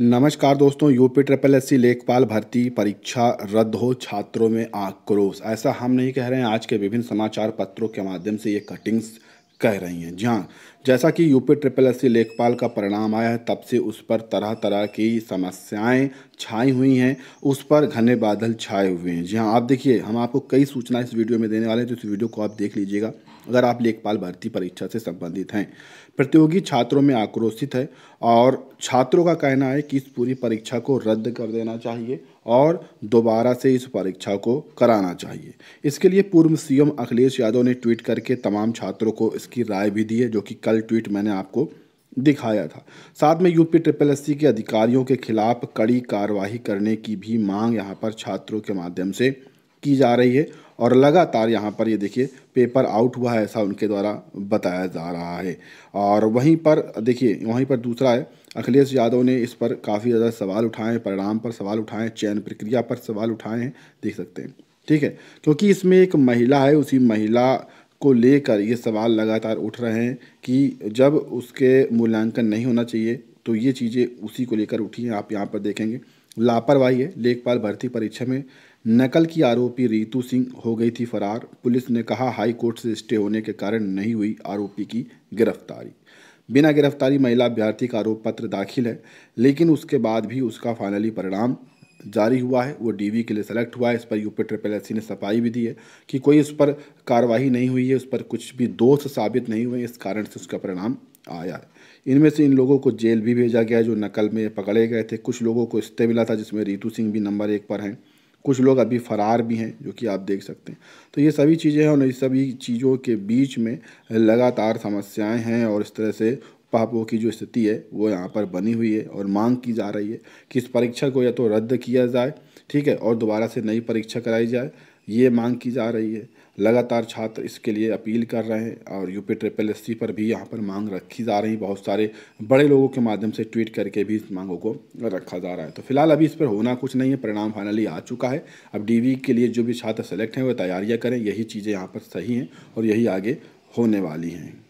नमस्कार दोस्तों UP triple S C लेखपाल भर्ती परीक्षा रद्द हो छात्रों में आक्रोश ऐसा हम नहीं कह रहे हैं आज के विभिन्न समाचार पत्रों के माध्यम से ये कटिंग्स कह रही हैं जी हाँ जैसा कि यूपी ट्रिपल एस सी लेखपाल का परिणाम आया है तब से उस पर तरह तरह की समस्याएं छाई हुई हैं उस पर घने बादल छाए हुए हैं जी हाँ आप देखिए हम आपको कई सूचना इस वीडियो में देने वाले हैं तो इस वीडियो को आप देख लीजिएगा अगर आप लेखपाल भर्ती परीक्षा से संबंधित हैं प्रतियोगी छात्रों में आक्रोशित है और छात्रों का कहना है कि इस पूरी परीक्षा को रद्द कर देना चाहिए और दोबारा से इस परीक्षा को कराना चाहिए इसके लिए पूर्व सीएम अखिलेश यादव ने ट्वीट करके तमाम छात्रों को इस इसकी राय भी दी है जो कि कल ट्वीट मैंने आपको दिखाया था साथ में यूपी ट्रिपल एस के अधिकारियों के खिलाफ कड़ी कार्रवाई करने की भी मांग यहाँ पर छात्रों के माध्यम से की जा रही है और लगातार यहाँ पर ये देखिए पेपर आउट हुआ है ऐसा उनके द्वारा बताया जा रहा है और वहीं पर देखिए वहीं पर दूसरा है अखिलेश यादव ने इस पर काफ़ी ज़्यादा सवाल उठाए हैं परिणाम पर सवाल उठाए हैं चयन प्रक्रिया पर सवाल उठाए हैं देख सकते हैं ठीक है क्योंकि इसमें एक महिला है उसी महिला को लेकर ये सवाल लगातार उठ रहे हैं कि जब उसके मूल्यांकन नहीं होना चाहिए तो ये चीज़ें उसी को लेकर उठी हैं आप यहाँ पर देखेंगे लापरवाही है लेखपाल भर्ती परीक्षा में नकल की आरोपी रीतू सिंह हो गई थी फरार पुलिस ने कहा हाई कोर्ट से स्टे होने के कारण नहीं हुई आरोपी की गिरफ्तारी बिना गिरफ्तारी महिला अभ्यर्थी का आरोप पत्र दाखिल है लेकिन उसके बाद भी उसका फाइनली परिणाम जारी हुआ है वो डीवी के लिए सेलेक्ट हुआ है इस पर यूपी ट्रिपल एस ने सफाई भी दी है कि कोई उस पर कार्रवाई नहीं हुई है उस पर कुछ भी दोष साबित नहीं हुए इस कारण से उसका परिणाम आया है इनमें से इन लोगों को जेल भी भेजा गया है जो नकल में पकड़े गए थे कुछ लोगों को इस्ते मिला था जिसमें रीतू सिंह भी नंबर एक पर हैं कुछ लोग अभी फरार भी हैं जो कि आप देख सकते हैं तो ये सभी चीज़ें हैं और इस सभी चीज़ों के बीच में लगातार समस्याएं हैं और इस तरह से पापों की जो स्थिति है वो यहाँ पर बनी हुई है और मांग की जा रही है कि इस परीक्षा को या तो रद्द किया जाए ठीक है और दोबारा से नई परीक्षा कराई जाए ये मांग की जा रही है लगातार छात्र इसके लिए अपील कर रहे हैं और यूपी ट्रिपल एस पर भी यहाँ पर मांग रखी जा रही बहुत सारे बड़े लोगों के माध्यम से ट्वीट करके भी इस मांगों को रखा जा रहा है तो फिलहाल अभी इस पर होना कुछ नहीं है परिणाम फाइनली आ चुका है अब डीवी के लिए जो भी छात्र सेलेक्ट हैं वो तैयारियाँ करें यही चीज़ें यहाँ पर सही हैं और यही आगे होने वाली हैं